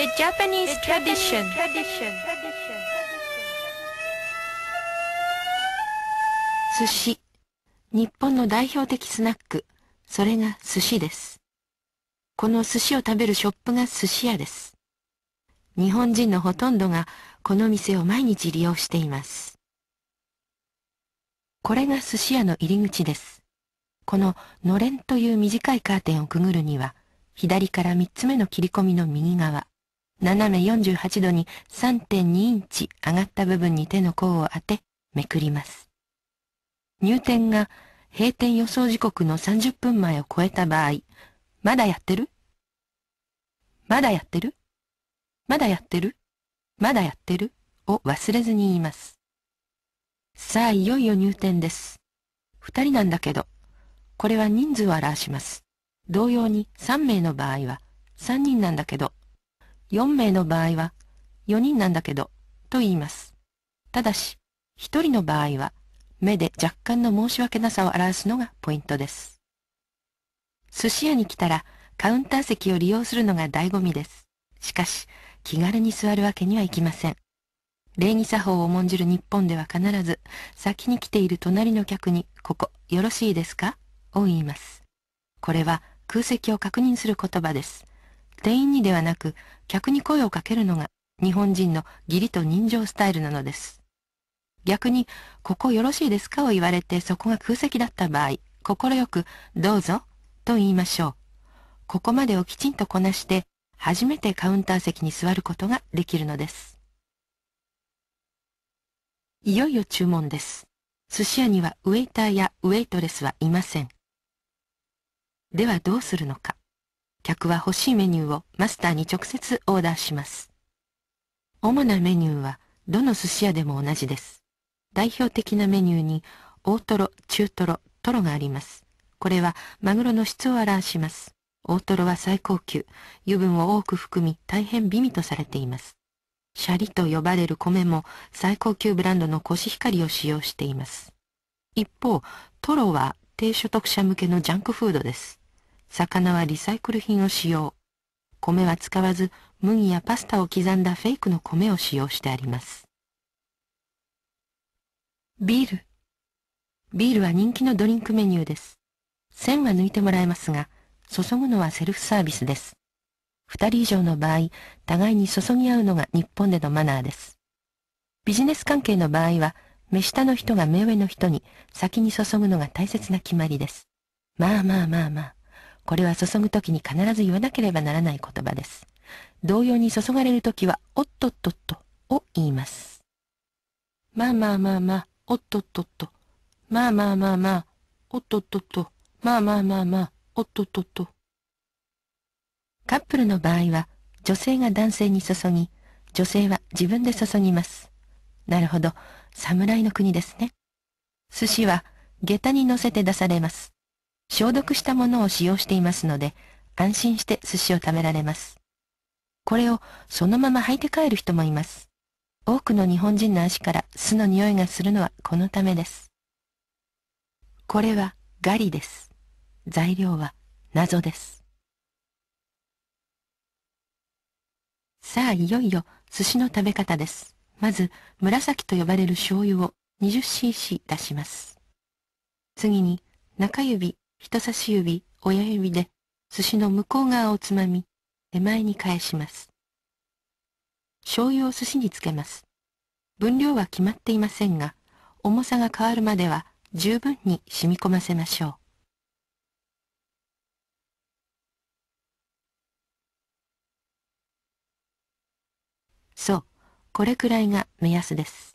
The Japanese tradition. tradition. 寿司。日本の代表的スナック。それが寿司です。この寿司を食べるショップが寿司屋です。日本人のほとんどがこの店を毎日利用しています。これが寿司屋の入り口です。こののれんという短いカーテンをくぐるには、左から三つ目の切り込みの右側、斜め48度に3.2インチ上がった部分に手の甲を当て、めくります。入店が閉店予想時刻の30分前を超えた場合、まだやってるまだやってるまだやってるまだやってるを忘れずに言います。さあ、いよいよ入店です。二人なんだけど、これは人数を表します。同様に3名の場合は3人なんだけど、4名の場合は、4人なんだけど、と言います。ただし、1人の場合は、目で若干の申し訳なさを表すのがポイントです。寿司屋に来たら、カウンター席を利用するのが醍醐味です。しかし、気軽に座るわけにはいきません。礼儀作法を重んじる日本では必ず、先に来ている隣の客に、ここ、よろしいですかを言います。これは、空席を確認する言葉です。店員にではなく、客に声をかけるのが日本人の義理と人情スタイルなのです。逆に、ここよろしいですかを言われてそこが空席だった場合、心よく、どうぞ、と言いましょう。ここまでをきちんとこなして、初めてカウンター席に座ることができるのです。いよいよ注文です。寿司屋にはウェイターやウェイトレスはいません。ではどうするのか。客は欲しいメニューをマスターに直接オーダーします。主なメニューは、どの寿司屋でも同じです。代表的なメニューに、大トロ、中トロ、トロがあります。これは、マグロの質を表します。大トロは最高級、油分を多く含み、大変美味とされています。シャリと呼ばれる米も最高級ブランドのコシヒカリを使用しています。一方、トロは低所得者向けのジャンクフードです。魚はリサイクル品を使用。米は使わず、麦やパスタを刻んだフェイクの米を使用してあります。ビール。ビールは人気のドリンクメニューです。線は抜いてもらえますが、注ぐのはセルフサービスです。二人以上の場合、互いに注ぎ合うのが日本でのマナーです。ビジネス関係の場合は、目下の人が目上の人に先に注ぐのが大切な決まりです。まあまあまあまあ。これは注ぐ時に必ず言わなければならない言葉です。同様に注がれる時は、おっとっとっとを言います。まあまあまあまあ、おっとっとっと。まあまあまあまあ、おっとっとっと。まあまあまあまあ、おっとっとっと。カップルの場合は、女性が男性に注ぎ、女性は自分で注ぎます。なるほど、侍の国ですね。寿司は、下駄に乗せて出されます。消毒したものを使用していますので、安心して寿司を食べられます。これをそのまま履いて帰る人もいます。多くの日本人の足から酢の匂いがするのはこのためです。これはガリです。材料は謎です。さあいよいよ寿司の食べ方です。まず紫と呼ばれる醤油を 20cc 出します。次に中指、人差し指、親指で寿司の向こう側をつまみ、手前に返します。醤油を寿司につけます。分量は決まっていませんが、重さが変わるまでは十分に染み込ませましょう。そう、これくらいが目安です。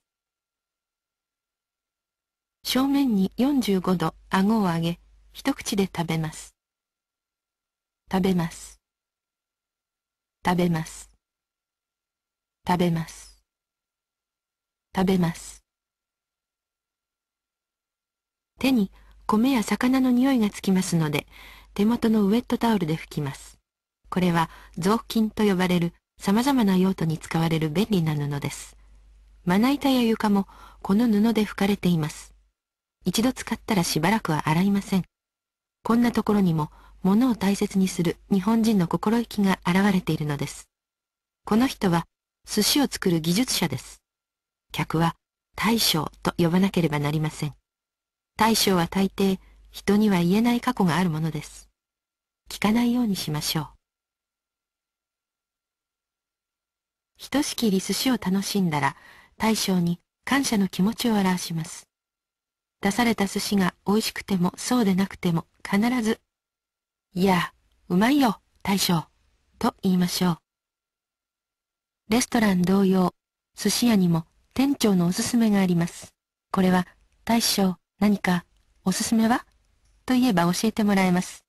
正面に45度、顎を上げ、一口で食べます。食べます。食べます。食べます。食べます。手に米や魚の匂いがつきますので、手元のウェットタオルで拭きます。これは雑巾と呼ばれる様々な用途に使われる便利な布です。まな板や床もこの布で拭かれています。一度使ったらしばらくは洗いません。こんなところにも、物を大切にする日本人の心意気が現れているのです。この人は、寿司を作る技術者です。客は、大将と呼ばなければなりません。大将は大抵、人には言えない過去があるものです。聞かないようにしましょう。ひとしきり寿司を楽しんだら、大将に感謝の気持ちを表します。出された寿司が美味しくてもそうでなくても必ず、いや、うまいよ、大将、と言いましょう。レストラン同様、寿司屋にも店長のおすすめがあります。これは、大将、何か、おすすめはと言えば教えてもらえます。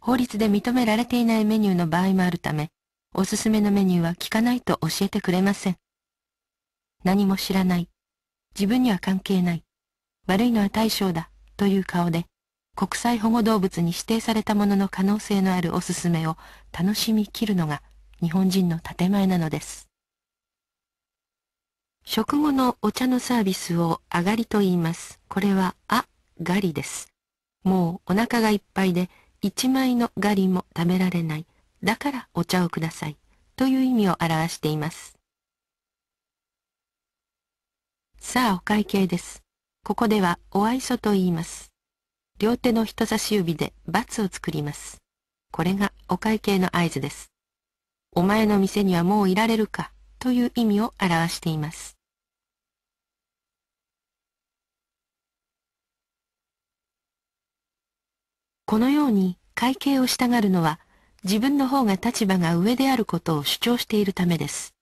法律で認められていないメニューの場合もあるため、おすすめのメニューは聞かないと教えてくれません。何も知らない。自分には関係ない。悪いのは大将だ、という顔で、国際保護動物に指定されたものの可能性のあるおすすめを楽しみきるのが日本人の建前なのです。食後のお茶のサービスをあがりと言います。これはあ、がりです。もうお腹がいっぱいで一枚のがりも食べられない。だからお茶をください。という意味を表しています。さあお会計です。ここではお愛想と言います。両手の人差し指で×を作ります。これがお会計の合図です。お前の店にはもういられるかという意味を表しています。このように会計をしたがるのは自分の方が立場が上であることを主張しているためです。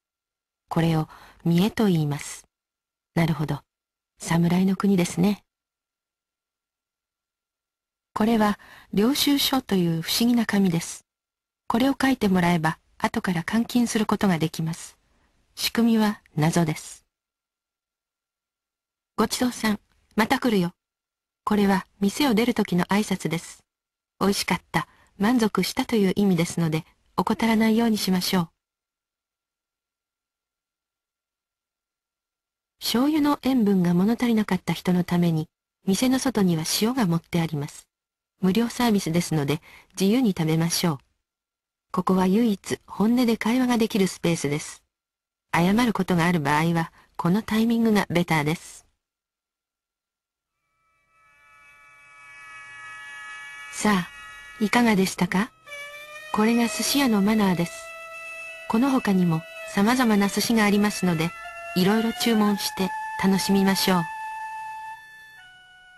これを見栄と言います。なるほど。侍の国ですね。これは、領収書という不思議な紙です。これを書いてもらえば、後から換金することができます。仕組みは謎です。ごちそうさん、また来るよ。これは店を出る時の挨拶です。美味しかった、満足したという意味ですので、怠らないようにしましょう。醤油の塩分が物足りなかった人のために、店の外には塩が持ってあります。無料サービスですので、自由に食べましょう。ここは唯一本音で会話ができるスペースです。謝ることがある場合は、このタイミングがベターです。さあ、いかがでしたかこれが寿司屋のマナーです。この他にも様々な寿司がありますので、いろいろ注文して楽しみましょう。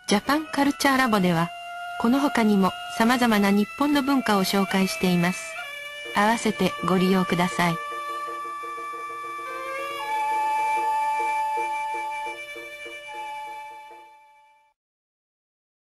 ジャパンカルチャーラボでは、この他にも様々な日本の文化を紹介しています。合わせてご利用ください。